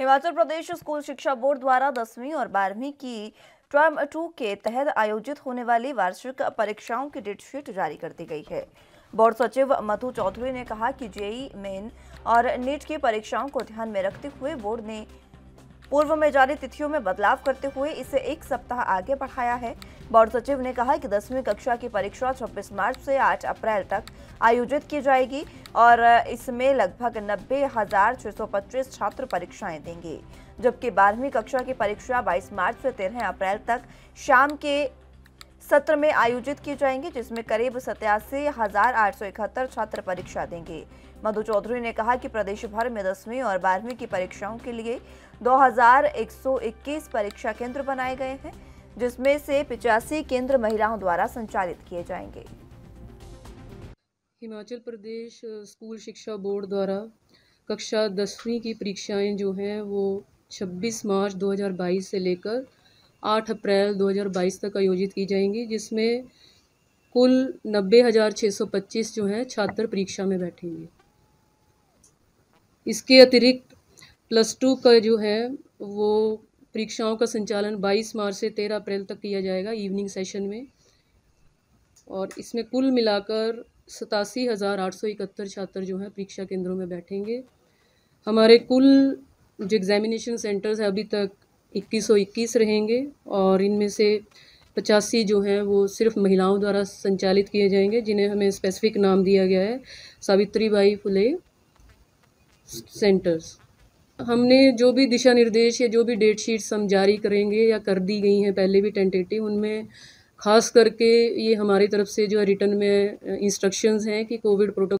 Himachal Pradesh school शिक्षा board द्वारा दसवीं और बारहवीं की ट्रम टू के तहत आयोजित होने वाली वार्षिक परीक्षाओं की डेटशीट जारी कर दी गई है बोर्ड सचिव मधु चौधरी ने कहा कि जेई मेन और नीट की परीक्षाओं को ध्यान में रखते हुए बोर्ड ने पूर्व में जारी तिथियों में बदलाव करते हुए इसे एक सप्ताह आगे बढ़ाया है बोर्ड सचिव ने कहा कि दसवीं कक्षा की परीक्षा 26 मार्च से 8 अप्रैल तक आयोजित की जाएगी और इसमें लगभग नब्बे हजार छह सौ पच्चीस छात्र परीक्षाएं देंगे जबकि बारहवीं कक्षा की परीक्षा 22 मार्च से 13 अप्रैल तक शाम के सत्र में आयोजित किए जाएंगे जिसमें करीब सतासी हजार आठ सौ इकहत्तर छात्र परीक्षा देंगे मधु चौधरी ने कहा कि प्रदेश भर में दसवीं और बारहवीं की परीक्षाओं के लिए 2121 परीक्षा केंद्र बनाए गए हैं जिसमें से पिचासी केंद्र महिलाओं द्वारा संचालित किए जाएंगे हिमाचल प्रदेश स्कूल शिक्षा बोर्ड द्वारा कक्षा दसवीं की परीक्षाएं जो हैं वो 26 मार्च 2022 से लेकर आठ अप्रैल 2022 तक आयोजित की जाएंगी जिसमें कुल नब्बे हज़ार छः सौ पच्चीस जो हैं छात्र परीक्षा में बैठेंगे इसके अतिरिक्त प्लस टू का जो है वो परीक्षाओं का संचालन 22 मार्च से 13 अप्रैल तक किया जाएगा इवनिंग सेशन में और इसमें कुल मिलाकर सतासी हज़ार आठ सौ इकहत्तर छात्र जो हैं परीक्षा केंद्रों में बैठेंगे हमारे कुल जो एग्ज़ामिनेशन सेंटर्स हैं अभी तक इक्कीस सौ इक्कीस रहेंगे और इनमें से पचासी जो हैं वो सिर्फ महिलाओं द्वारा संचालित किए जाएंगे जिन्हें हमें स्पेसिफिक नाम दिया गया है सावित्री बाई फुले सेंटर्स हमने जो भी दिशा निर्देश या जो भी डेट शीट्स हम जारी करेंगे या कर दी गई हैं पहले भी टेंटेटिव उनमें खास करके ये हमारी तरफ से जो है रिटर्न में इंस्ट्रक्शंस हैं कि कोविड प्रोटोकॉल